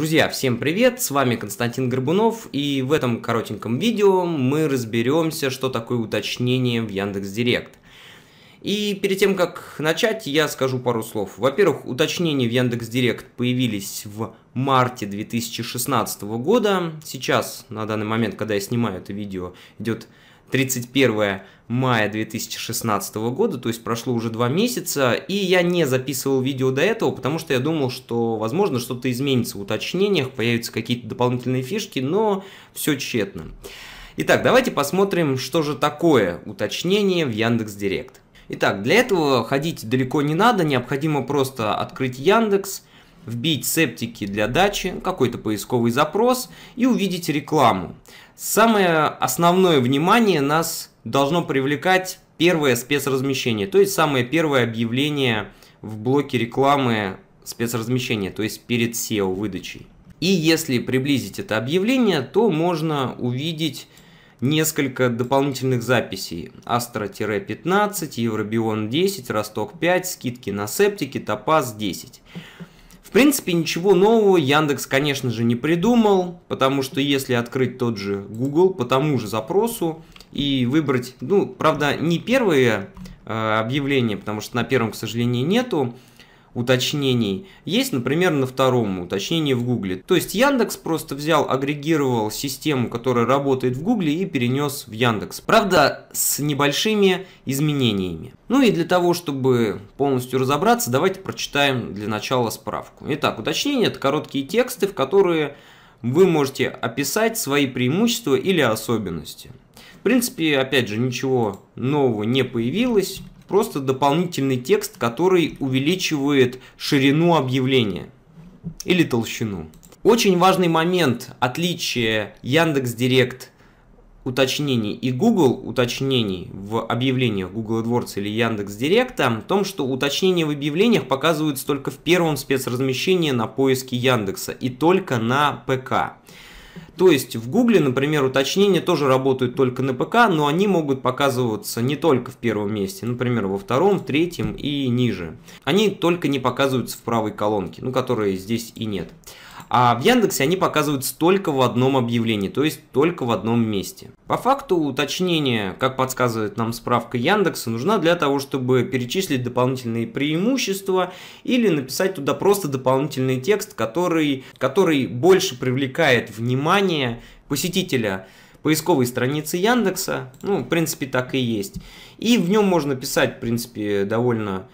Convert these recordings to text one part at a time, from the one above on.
Друзья, всем привет, с вами Константин Горбунов, и в этом коротеньком видео мы разберемся, что такое уточнение в Яндекс.Директ. И перед тем, как начать, я скажу пару слов. Во-первых, уточнения в Яндекс.Директ появились в марте 2016 года. Сейчас, на данный момент, когда я снимаю это видео, идет 31 мая 2016 года, то есть прошло уже два месяца, и я не записывал видео до этого, потому что я думал, что, возможно, что-то изменится в уточнениях, появятся какие-то дополнительные фишки, но все тщетно. Итак, давайте посмотрим, что же такое уточнение в Яндекс Директ. Итак, для этого ходить далеко не надо, необходимо просто открыть Яндекс, вбить септики для дачи, какой-то поисковый запрос и увидите рекламу. Самое основное внимание нас должно привлекать первое спецразмещение, то есть самое первое объявление в блоке рекламы спецразмещения, то есть перед SEO выдачей. И если приблизить это объявление, то можно увидеть несколько дополнительных записей. Астра-15, Евробион 10, Росток 5, скидки на септики, Топаз 10. В принципе, ничего нового Яндекс, конечно же, не придумал, потому что если открыть тот же Google по тому же запросу и выбрать, ну, правда, не первые э, объявления, потому что на первом, к сожалению, нету, уточнений есть, например, на втором уточнении в Гугле. То есть Яндекс просто взял, агрегировал систему, которая работает в Гугле и перенес в Яндекс. Правда, с небольшими изменениями. Ну и для того, чтобы полностью разобраться, давайте прочитаем для начала справку. Итак, уточнение – это короткие тексты, в которые вы можете описать свои преимущества или особенности. В принципе, опять же, ничего нового не появилось просто дополнительный текст, который увеличивает ширину объявления или толщину. Очень важный момент отличия Яндекс Директ уточнений и Google уточнений в объявлениях Google AdWords или Яндекс Директа в том, что уточнения в объявлениях показываются только в первом спецразмещении на поиске Яндекса и только на ПК. То есть в Гугле, например, уточнения тоже работают только на ПК, но они могут показываться не только в первом месте, например, во втором, в третьем и ниже. Они только не показываются в правой колонке, ну, которой здесь и нет. А в Яндексе они показываются только в одном объявлении, то есть только в одном месте. По факту уточнение, как подсказывает нам справка Яндекса, нужна для того, чтобы перечислить дополнительные преимущества или написать туда просто дополнительный текст, который, который больше привлекает внимание внимание посетителя поисковой страницы Яндекса. Ну, в принципе, так и есть. И в нем можно писать, в принципе, довольно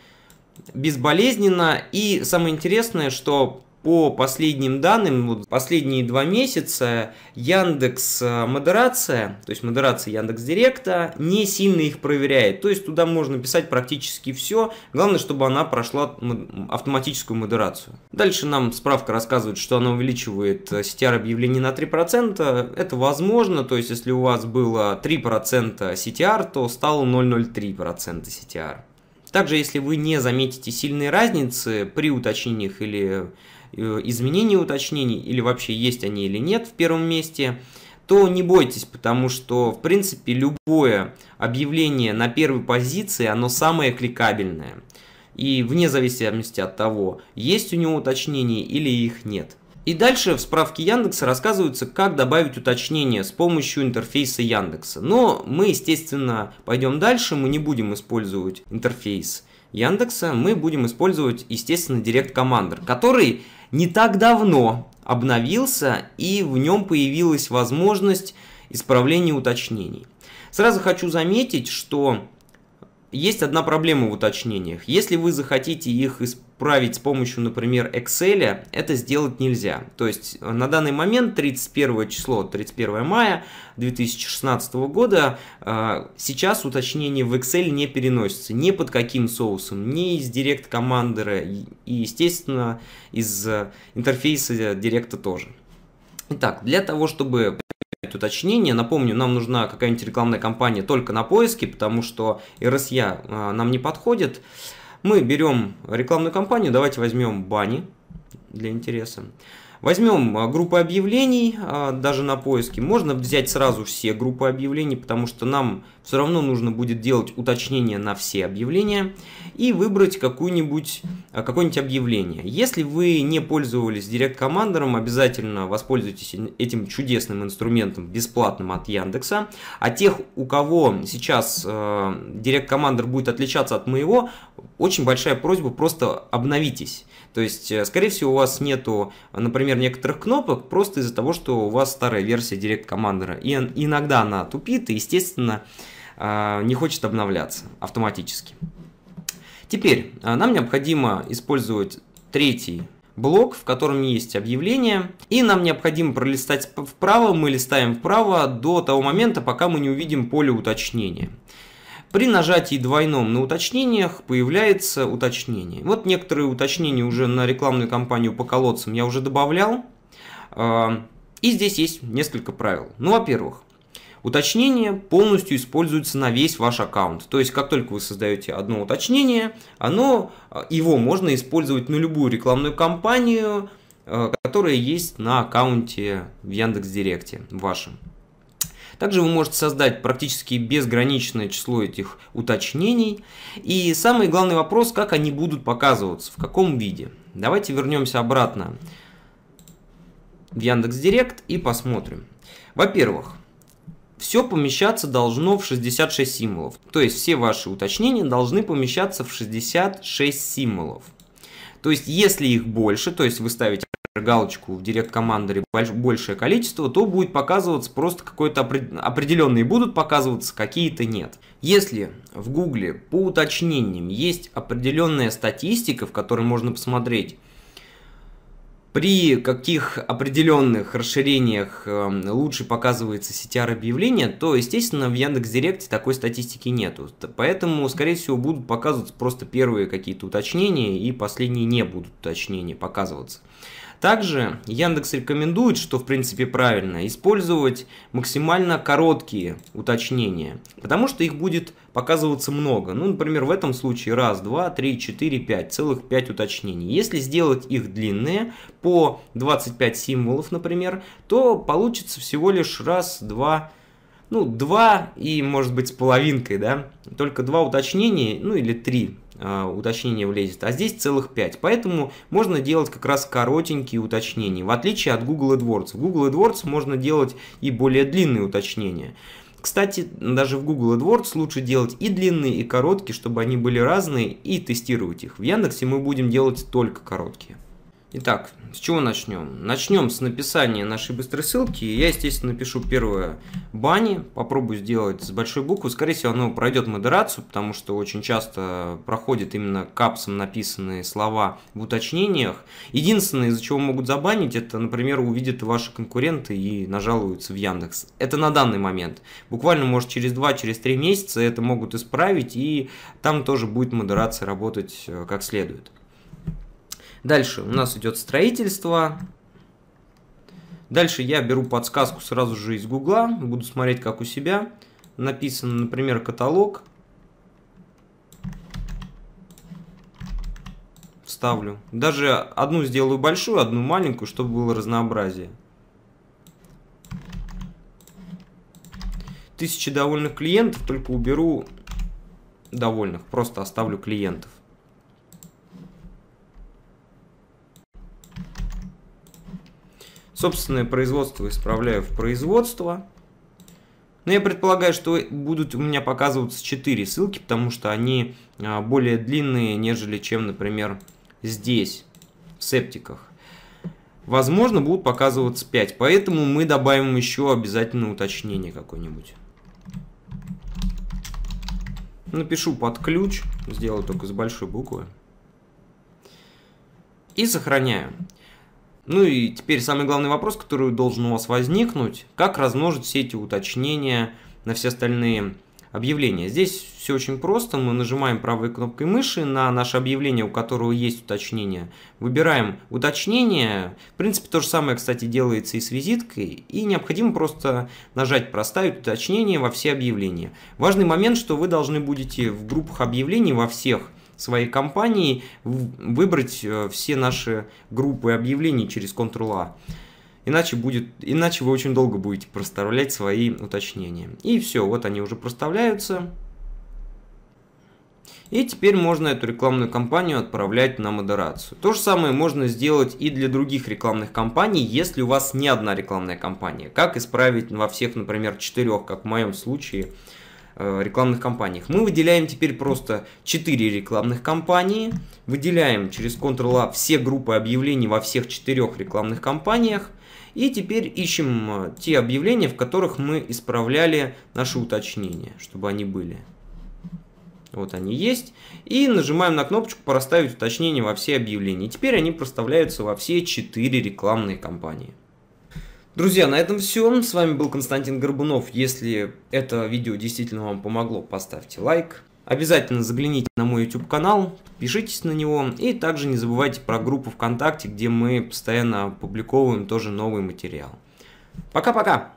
безболезненно. И самое интересное, что по последним данным, вот последние два месяца Яндекс э, модерация, то есть модерация Яндекс Директа, не сильно их проверяет. То есть туда можно писать практически все. Главное, чтобы она прошла автоматическую модерацию. Дальше нам справка рассказывает, что она увеличивает э, CTR объявлений на 3%. Это возможно, то есть если у вас было 3% CTR, то стало 0,03% CTR. Также, если вы не заметите сильные разницы при уточнениях или э, изменении уточнений, или вообще есть они или нет в первом месте, то не бойтесь, потому что, в принципе, любое объявление на первой позиции, оно самое кликабельное. И вне зависимости от того, есть у него уточнения или их нет. И дальше в справке Яндекса рассказывается, как добавить уточнение с помощью интерфейса Яндекса. Но мы, естественно, пойдем дальше, мы не будем использовать интерфейс Яндекса, мы будем использовать, естественно, Direct Commander, который не так давно обновился, и в нем появилась возможность исправления уточнений. Сразу хочу заметить, что есть одна проблема в уточнениях. Если вы захотите их исправить с помощью, например, Excel, это сделать нельзя. То есть э, на данный момент 31 число, 31 мая 2016 года, э, сейчас уточнение в Excel не переносится ни под каким соусом, ни из Direct Commander и, естественно, из э, интерфейса Direct тоже. Итак, для того, чтобы это уточнение. Напомню, нам нужна какая-нибудь рекламная кампания только на поиске, потому что RSA а, нам не подходит. Мы берем рекламную кампанию, давайте возьмем бани для интереса. Возьмем а, группы объявлений, а, даже на поиске. Можно взять сразу все группы объявлений, потому что нам все равно нужно будет делать уточнение на все объявления и выбрать какую-нибудь, а, какое-нибудь объявление. Если вы не пользовались Direct Commander, обязательно воспользуйтесь этим чудесным инструментом, бесплатным от Яндекса. А тех, у кого сейчас Direct Commander будет отличаться от моего, очень большая просьба, просто обновитесь. То есть, э, скорее всего, у вас нету, например, некоторых кнопок просто из-за того, что у вас старая версия Direct Commander. И иногда она тупит и, естественно, а, не хочет обновляться автоматически. Теперь а, нам необходимо использовать третий блок, в котором есть объявление, и нам необходимо пролистать вправо, мы листаем вправо до того момента, пока мы не увидим поле уточнения. При нажатии двойном на уточнениях появляется уточнение. Вот некоторые уточнения уже на рекламную кампанию по колодцам я уже добавлял. А, и здесь есть несколько правил. Ну, во-первых, Уточнение полностью используется на весь ваш аккаунт. То есть, как только вы создаете одно уточнение, оно, а, его можно использовать на любую рекламную кампанию, а, которая есть на аккаунте в Яндекс.Директе вашем. Также вы можете создать практически безграничное число этих уточнений. И самый главный вопрос, как они будут показываться, в каком виде. Давайте вернемся обратно в Яндекс Директ и посмотрим. Во-первых, все помещаться должно в 66 символов. То есть все ваши уточнения должны помещаться в 66 символов. То есть если их больше, то есть вы ставите галочку в директ-командере большее количество, то будет показываться просто какой-то определенные будут показываться, какие-то нет. Если в Гугле по уточнениям есть определенная статистика, в которой можно посмотреть, при каких определенных расширениях эм, лучше показывается CTR объявления то, естественно, в яндекс директе такой статистики нету. Поэтому, скорее всего, будут показываться просто первые какие-то уточнения, и последние не будут уточнения показываться. Также Яндекс рекомендует, что в принципе правильно, использовать максимально короткие уточнения, потому что их будет показываться много. Ну, например, в этом случае раз, два, три, четыре, пять, целых пять уточнений. Если сделать их длинные, по 25 символов, например, то получится всего лишь раз, два, ну, два и, может быть, с половинкой, да, только два уточнения, ну, или три а, уточнение влезет, а здесь целых 5. Поэтому можно делать как раз коротенькие уточнения, в отличие от Google AdWords. В Google AdWords можно делать и более длинные уточнения. Кстати, даже в Google AdWords лучше делать и длинные, и короткие, чтобы они были разные, и тестировать их. В Яндексе мы будем делать только короткие. Итак, с чего начнем? Начнем с написания нашей быстрой ссылки. Я, естественно, напишу первое бани. Попробую сделать с большой буквы. Скорее всего, оно пройдет модерацию, потому что очень часто проходят именно капсом написанные слова в уточнениях. Единственное, из-за чего могут забанить, это, например, увидят ваши конкуренты и нажалуются в Яндекс. Это на данный момент. Буквально, может, через 2-3 через месяца это могут исправить, и там тоже будет модерация работать э, как следует. Дальше у нас идет строительство. Дальше я беру подсказку сразу же из гугла, буду смотреть, как у себя. Написано, например, каталог. Вставлю. Даже одну сделаю большую, одну маленькую, чтобы было разнообразие. Тысячи довольных клиентов, только уберу довольных, просто оставлю клиентов. Собственное производство исправляю в производство. Но я предполагаю, что будут у меня показываться 4 ссылки, потому что они а, более длинные, нежели чем, например, здесь, в септиках. Возможно, будут показываться 5, поэтому мы добавим еще обязательно уточнение какое-нибудь. Напишу под ключ, сделаю только с большой буквы. И сохраняю. Ну и теперь самый главный вопрос, который должен у вас возникнуть, как размножить все эти уточнения на все остальные объявления. Здесь все очень просто, мы нажимаем правой кнопкой мыши на наше объявление, у которого есть уточнение, выбираем уточнение, в принципе то же самое, кстати, делается и с визиткой, и необходимо просто нажать «Проставить уточнение во все объявления». Важный момент, что вы должны будете в группах объявлений во всех своей компании выбрать э, все наши группы объявлений через Ctrl-A. Иначе, будет, иначе вы очень долго будете проставлять свои уточнения. И все, вот они уже проставляются. И теперь можно эту рекламную кампанию отправлять на модерацию. То же самое можно сделать и для других рекламных кампаний, если у вас не одна рекламная кампания. Как исправить во всех, например, четырех, как в моем случае, Э, рекламных кампаниях. Мы выделяем теперь просто 4 рекламных кампании, выделяем через Ctrl-A все группы объявлений во всех четырех рекламных кампаниях, и теперь ищем э, те объявления, в которых мы исправляли наши уточнения, чтобы они были. Вот они есть. И нажимаем на кнопочку «Проставить уточнения во все объявления». теперь они проставляются во все четыре рекламные кампании. Друзья, на этом все. С вами был Константин Горбунов. Если это видео действительно вам помогло, поставьте лайк. Обязательно загляните на мой YouTube канал, подпишитесь на него и также не забывайте про группу ВКонтакте, где мы постоянно публиковываем тоже новый материал. Пока-пока!